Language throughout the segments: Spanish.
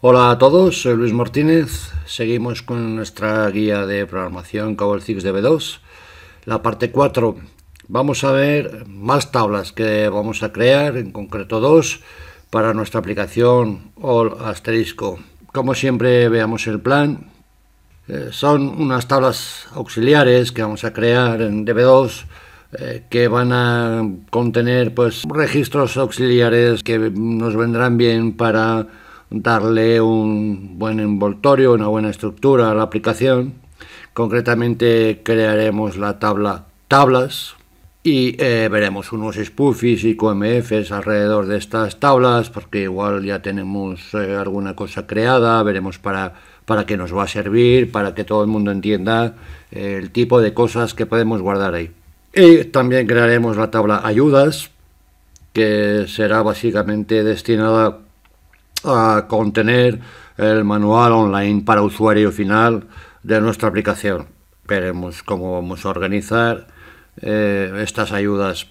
Hola a todos, soy Luis Martínez. Seguimos con nuestra guía de programación Cabo DB2, la parte 4. Vamos a ver más tablas que vamos a crear, en concreto dos, para nuestra aplicación All Asterisco. Como siempre, veamos el plan. Eh, son unas tablas auxiliares que vamos a crear en DB2 eh, que van a contener pues registros auxiliares que nos vendrán bien para darle un buen envoltorio, una buena estructura a la aplicación. Concretamente crearemos la tabla tablas y eh, veremos unos spoofies y QMFs alrededor de estas tablas porque igual ya tenemos eh, alguna cosa creada, veremos para, para qué nos va a servir, para que todo el mundo entienda eh, el tipo de cosas que podemos guardar ahí. Y también crearemos la tabla ayudas que será básicamente destinada a contener el manual online para usuario final de nuestra aplicación. Veremos cómo vamos a organizar eh, estas ayudas,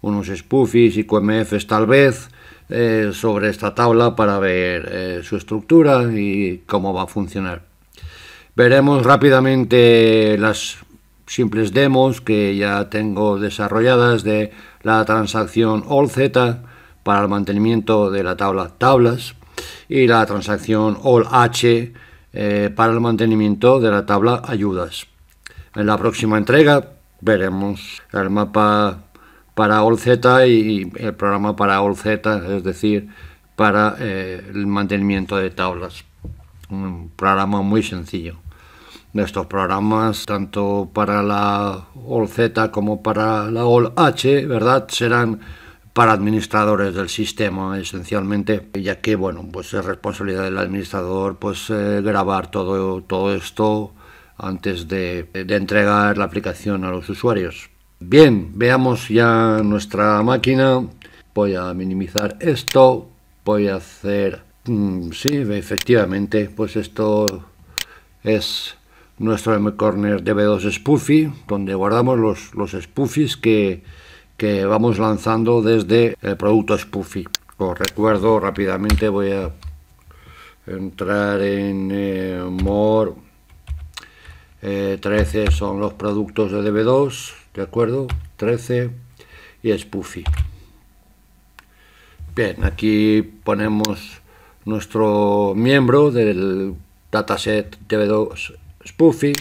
unos spoofies y QMFs tal vez, eh, sobre esta tabla para ver eh, su estructura y cómo va a funcionar. Veremos rápidamente las simples demos que ya tengo desarrolladas de la transacción AllZ para el mantenimiento de la tabla tablas y la transacción ALL H eh, para el mantenimiento de la tabla ayudas. En la próxima entrega veremos el mapa para ALL Z y, el programa para ALL Z, es decir, para eh, el mantenimiento de tablas. Un programa muy sencillo. Estos programas, tanto para la ALL Z como para la ALL H, ¿verdad? Serán para administradores del sistema esencialmente, ya que bueno, pues es responsabilidad del administrador pues eh, grabar todo, todo esto antes de, de, entregar la aplicación a los usuarios. Bien, veamos ya nuestra máquina. Voy a minimizar esto, voy a hacer... Mm, sí, efectivamente, pues esto es nuestro corner db2 spoofy, donde guardamos los, los spoofies que que vamos lanzando desde el producto Spoofy. Os recuerdo rápidamente, voy a entrar en eh, More. 13 eh, son los productos de DB2, ¿de acuerdo? 13 y Spoofy. Bien, aquí ponemos nuestro miembro del dataset DB2 Spoofy,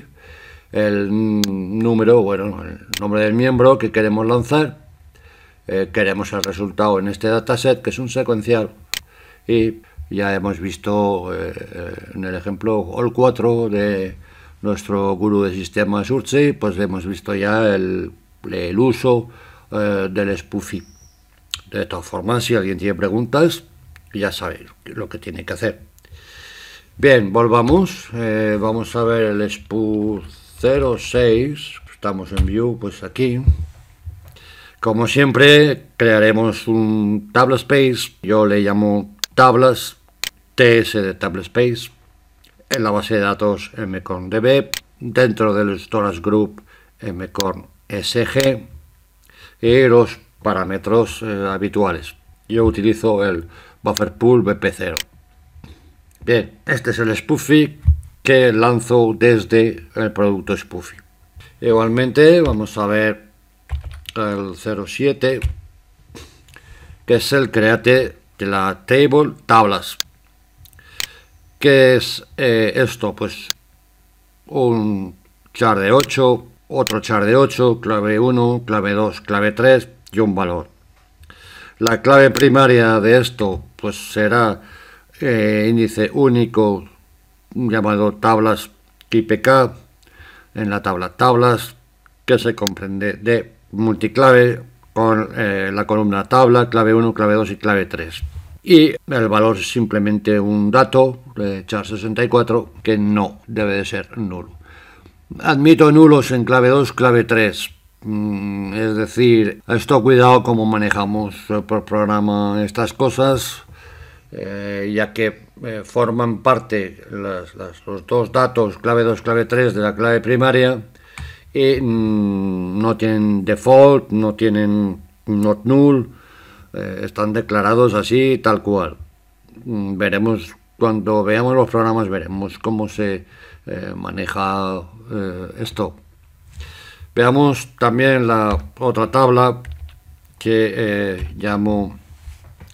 el número, bueno, el nombre del miembro que queremos lanzar eh, queremos el resultado en este dataset, que es un secuencial. Y ya hemos visto eh, en el ejemplo all 4 de nuestro guru de sistemas ursi pues hemos visto ya el, el uso eh, del spoofy. De todas formas, si alguien tiene preguntas, ya sabe lo que tiene que hacer. Bien, volvamos. vamos a ver el spoof 06. Estamos en view, pues aquí. Como siempre, crearemos un Tablespace. yo le llamo tablas, ts de Tablespace, en la base de datos mcorndb, dentro del storage group mcorn.sg y los parámetros eh, habituales. Yo utilizo el buffer pool bp0. Bien, este es el spoofy que lanzo desde el producto spoofy. Igualmente vamos a ver el 07, que es el create de la table tablas. ¿Qué es eh, esto? Pues un char de 8, otro char de 8, clave 1, clave 2, clave 3 y un valor. La clave primaria de esto pues será eh, índice único llamado tablas IPK en la tabla tablas que se comprende de multiclave con eh, la columna tabla, clave 1, clave 2 y clave 3. Y el valor es simplemente un dato de char64 que no debe de ser nulo. Admito nulos en clave 2, clave 3. Mm, es decir, esto cuidado como manejamos eh, por programa estas cosas, eh, ya que forman parte los dos datos, clave 2, clave 3 de la clave primaria y eh, no tienen default, no tienen not null, eh, están declarados así, tal cual. Mm, veremos, cuando veamos los programas, veremos cómo se eh, maneja esto. Veamos también la otra tabla que llamo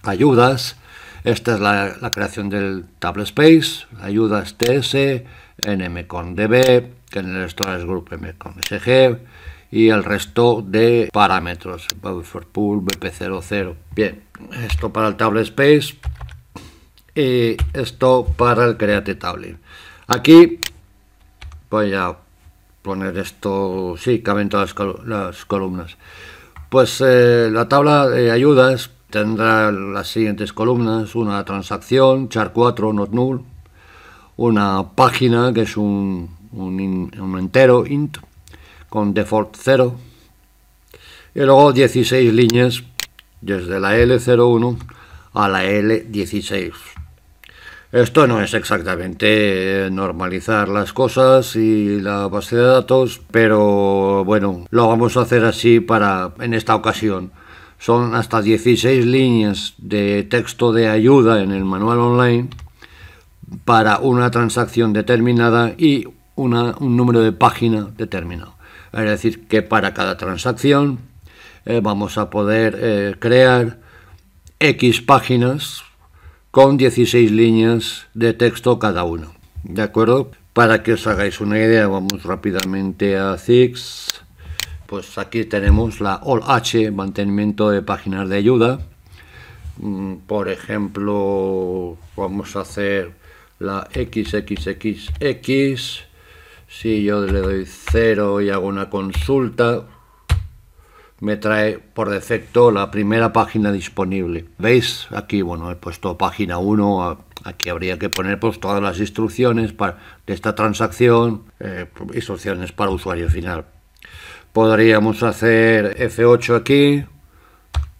ayudas. Esta es la, creación del table space, ayudas TS, con db, que en el m con SG y el resto de parámetros, buffer pool, BP00. Bien, esto para el table space y esto para el create table. Aquí voy a poner esto, sí, caben todas las, columnas. Pues eh, la tabla de ayudas tendrá las siguientes columnas, una transacción, char4, not null, una página que es un entero, int, con default 0, y luego 16 líneas desde la L01 a la L16. Esto no es exactamente normalizar las cosas y la base de datos, pero bueno, lo vamos a hacer así para en esta ocasión. Son hasta 16 líneas de texto de ayuda en el manual online para una transacción determinada y un número de página determinado. Es decir, que para cada transacción eh, vamos a poder eh, crear X páginas con 16 líneas de texto cada uno. ¿De acuerdo? Para que os hagáis una idea, vamos rápidamente a Zix. Pues aquí tenemos la All H, mantenimiento de páginas de ayuda. Mm, por ejemplo, vamos a hacer la XXXX si yo le doy 0 y hago una consulta, me trae por defecto la primera página disponible. ¿Veis? Aquí, bueno, he puesto página 1, aquí habría que poner pues, todas las instrucciones para, de esta transacción, eh, instrucciones para usuario final. Podríamos hacer F8 aquí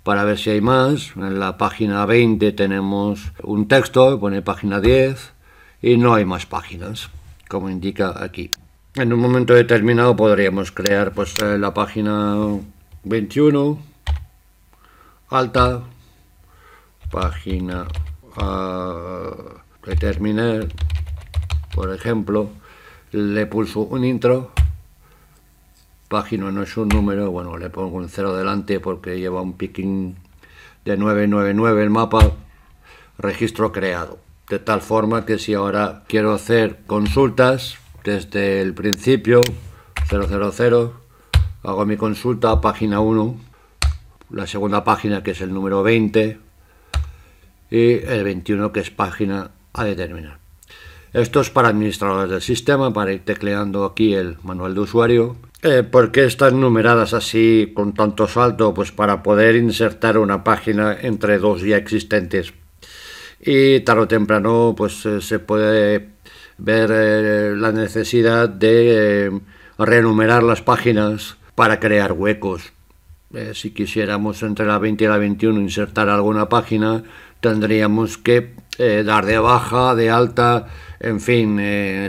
para ver si hay más. En la página 20 tenemos un texto, pone página 10 y no hay más páginas como indica aquí. En un momento determinado podríamos crear pues, eh, la página 21, alta, página determinar, ah, por ejemplo, le pulso un intro, página no es un número, bueno, le pongo un cero delante porque lleva un picking de 999 el mapa, registro creado de tal forma que si ahora quiero hacer consultas desde el principio 000 hago mi consulta página 1 la segunda página que es el número 20 y el 21 que es página a determinar esto es para administradores del sistema para ir tecleando aquí el manual de usuario eh, ¿Por qué están numeradas así con tanto salto? Pues para poder insertar una página entre dos ya existentes y tarde o temprano pues eh, se puede ver eh, la necesidad de eh, renumerar las páginas para crear huecos. si quisiéramos entre la 20 y la 21 insertar alguna página, tendríamos que dar de baja, de alta, en fin,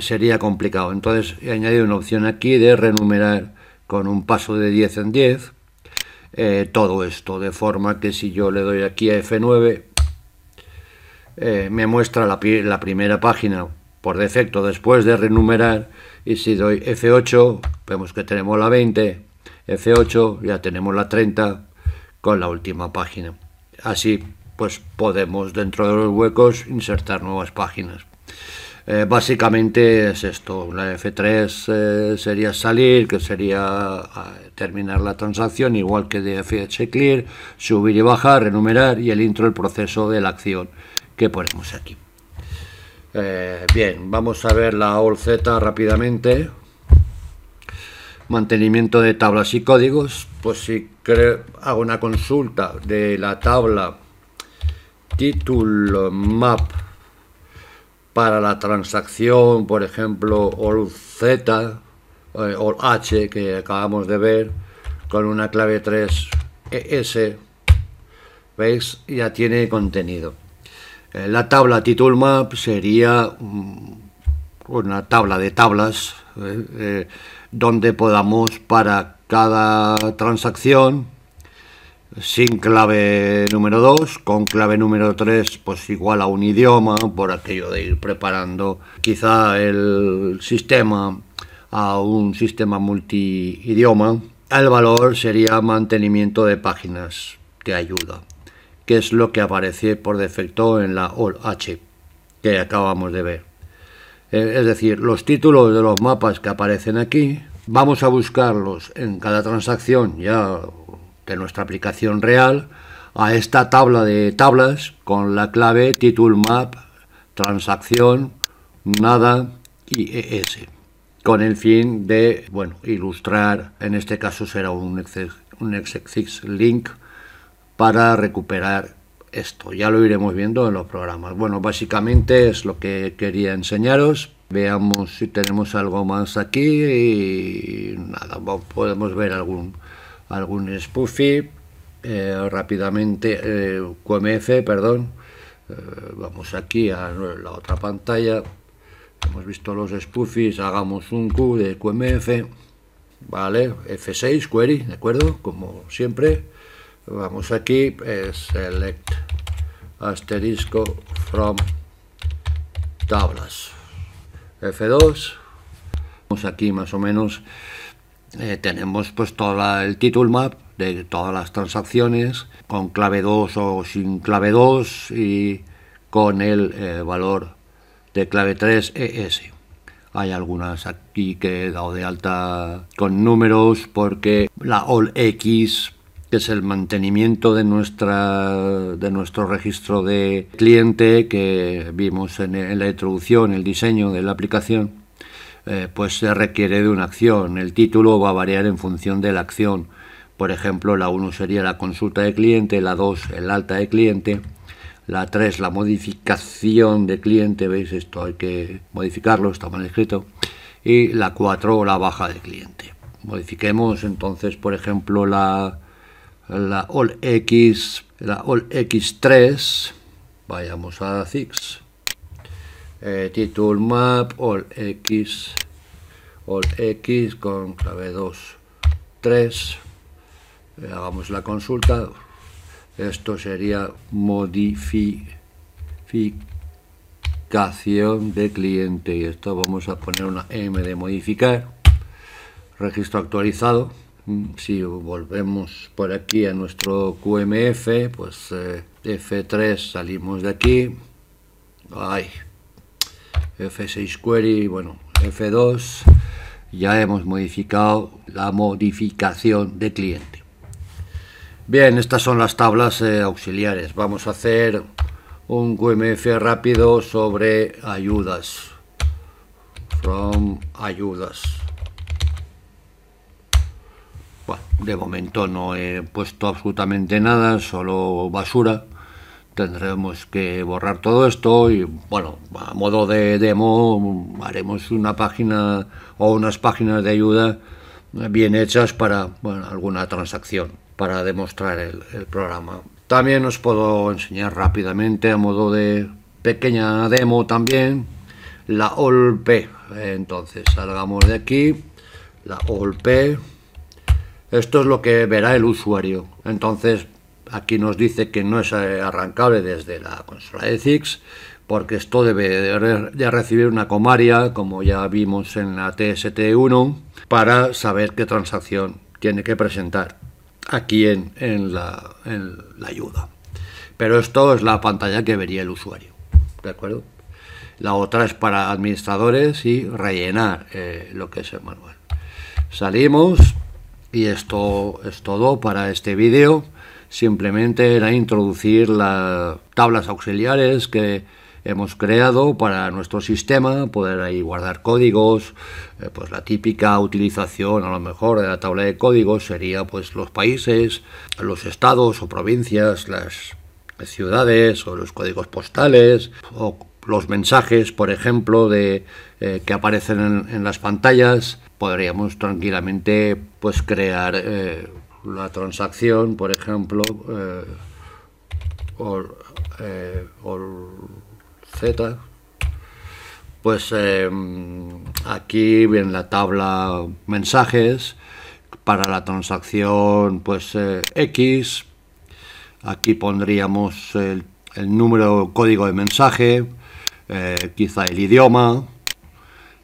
sería complicado. Entonces he añadido una opción aquí de renumerar con un paso de 10 en 10 todo esto, de forma que si yo le doy aquí a F9, eh, me muestra la, primera página por defecto después de renumerar y si doy F8 vemos que tenemos la 20, F8 ya tenemos la 30 con la última página. Así pues podemos dentro de los huecos insertar nuevas páginas. Eh, básicamente es esto, la F3 eh, sería salir, que sería ah, terminar la transacción, igual que de FH Clear, subir y bajar, renumerar y el intro el proceso de la acción que ponemos aquí. Eh, bien, vamos a ver la All rápidamente. Mantenimiento de tablas y códigos. Pues si hago una consulta de la tabla título map para la transacción, por ejemplo, All Z, eh, H que acabamos de ver, con una clave 3 e s ¿veis? Ya tiene contenido. Eh, la tabla Title Map sería mm, una tabla de tablas eh, eh, donde podamos para cada transacción sin clave número 2, con clave número 3 pues igual a un idioma por aquello de ir preparando quizá el sistema a un sistema idioma, El valor sería mantenimiento de páginas de ayuda que es lo que aparece por defecto en la H, que acabamos de ver. Eh, es decir, los títulos de los mapas que aparecen aquí, vamos a buscarlos en cada transacción ya de nuestra aplicación real a esta tabla de tablas con la clave title map transacción nada y ES, con el fin de bueno ilustrar en este caso será un, excel un link para recuperar esto. Ya lo iremos viendo en los programas. Bueno, básicamente es lo que quería enseñaros. Veamos si tenemos algo más aquí y nada, podemos ver algún, algún spoofy eh, rápidamente, eh, QMF, perdón. Eh, vamos aquí a la otra pantalla. Hemos visto los spoofies, hagamos un Q de QMF. Vale, F6, query, ¿de acuerdo? Como siempre vamos aquí, select asterisco from tablas. F2, vamos aquí más o menos, eh, tenemos pues todo el title map de todas las transacciones con clave 2 o sin clave 2 y con el eh, valor de clave 3 ES. E Hay algunas aquí que he dado de alta con números porque la all X que es el mantenimiento de, nuestra, de nuestro registro de cliente que vimos en, la introducción, el diseño de la aplicación, eh, pues se requiere de una acción. El título va a variar en función de la acción. Por ejemplo, la 1 sería la consulta de cliente, la 2 el alta de cliente, la 3 la modificación de cliente, veis esto hay que modificarlo, está mal escrito, y la 4 la baja de cliente. Modifiquemos entonces, por ejemplo, la, la All X, la All X3, vayamos a fix eh, Title Map, All X, X con clave 2, 3, eh, hagamos la consulta, esto sería modificación de cliente y esto vamos a poner una M de modificar, registro actualizado, si volvemos por aquí a nuestro QMF, pues eh, F3 salimos de aquí, F6 query, bueno, F2, ya hemos modificado la modificación de cliente. Bien, estas son las tablas eh, auxiliares. Vamos a hacer un QMF rápido sobre ayudas. From ayudas de momento no he puesto absolutamente nada, solo basura. Tendremos que borrar todo esto y, bueno, a modo de demo haremos una página o unas páginas de ayuda bien hechas para alguna transacción, para demostrar el, el programa. También os puedo enseñar rápidamente a modo de pequeña demo también la OLP. Entonces salgamos de aquí, la OLP esto es lo que verá el usuario. Entonces, aquí nos dice que no es eh, arrancable desde la consola de porque esto debe de recibir una comaria, como ya vimos en la TST1, para saber qué transacción tiene que presentar aquí en, la, ayuda. Pero esto es la pantalla que vería el usuario, ¿de acuerdo? La otra es para administradores y rellenar eh, lo que es el manual. Salimos, y esto es todo para este vídeo. Simplemente era introducir las tablas auxiliares que hemos creado para nuestro sistema, poder ahí guardar códigos, eh, pues la típica utilización a lo mejor de la tabla de códigos sería pues los países, los estados o provincias, las ciudades o los códigos postales o los mensajes, por ejemplo, eh, que aparecen en las pantallas podríamos tranquilamente pues crear eh, la transacción, por ejemplo, eh, eh z, pues eh, aquí en la tabla mensajes para la transacción pues x, aquí pondríamos el, el número, código de mensaje, quizá el idioma,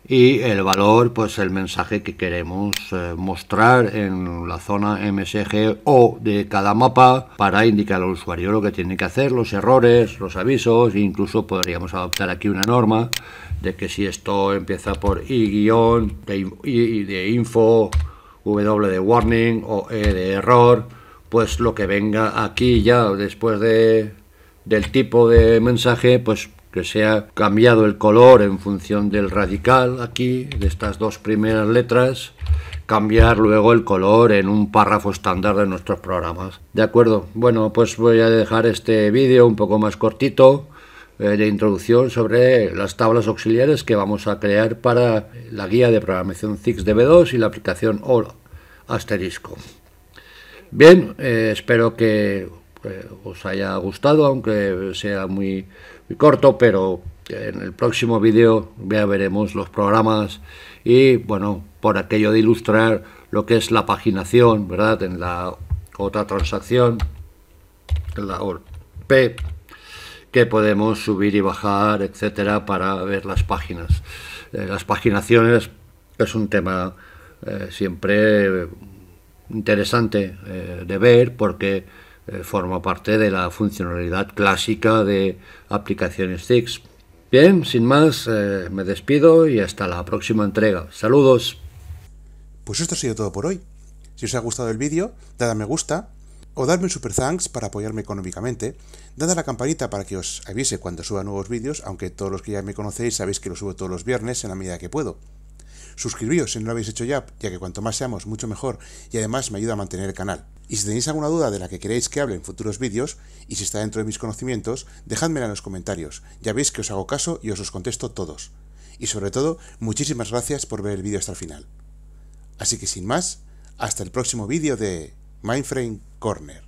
y el valor, pues el mensaje que queremos eh, mostrar en la zona MSG o de cada mapa para indicar al usuario lo que tiene que hacer, los errores, los avisos, incluso podríamos adoptar aquí una norma de que si esto empieza por I guión, de, I de info, W de warning o E de error, pues lo que venga aquí ya después de del tipo de mensaje, pues que se ha cambiado el color en función del radical aquí, de estas dos primeras letras, cambiar luego el color en un párrafo estándar de nuestros programas. ¿De acuerdo? Bueno, pues voy a dejar este vídeo un poco más cortito eh, de introducción sobre las tablas auxiliares que vamos a crear para la guía de programación ZixDB2 y la aplicación OLO asterisco. Bien, eh, espero que eh, os haya gustado, aunque sea muy corto, pero en el próximo vídeo ya veremos los programas y bueno, por aquello de ilustrar lo que es la paginación, ¿verdad? En la otra transacción, en la P, que podemos subir y bajar, etcétera, para ver las páginas. Eh, las paginaciones es un tema eh, siempre interesante eh, de ver porque eh, forma parte de la funcionalidad clásica de aplicaciones TICS. Bien, sin más, eh, me despido y hasta la próxima entrega. Saludos. Pues esto ha sido todo por hoy. Si os ha gustado el vídeo, dad a me gusta o dadme un super thanks para apoyarme económicamente, dad a la campanita para que os avise cuando suba nuevos vídeos, aunque todos los que ya me conocéis sabéis que lo subo todos los viernes en la medida que puedo. Suscribíos si no lo habéis hecho ya, ya que cuanto más seamos, mucho mejor y además me ayuda a mantener el canal. Y si tenéis alguna duda de la que queréis que hable en futuros vídeos, y si está dentro de mis conocimientos, dejádmela en los comentarios. Ya veis que os hago caso y os los contesto todos. Y sobre todo, muchísimas gracias por ver el vídeo hasta el final. Así que sin más, hasta el próximo vídeo de Mindframe Corner.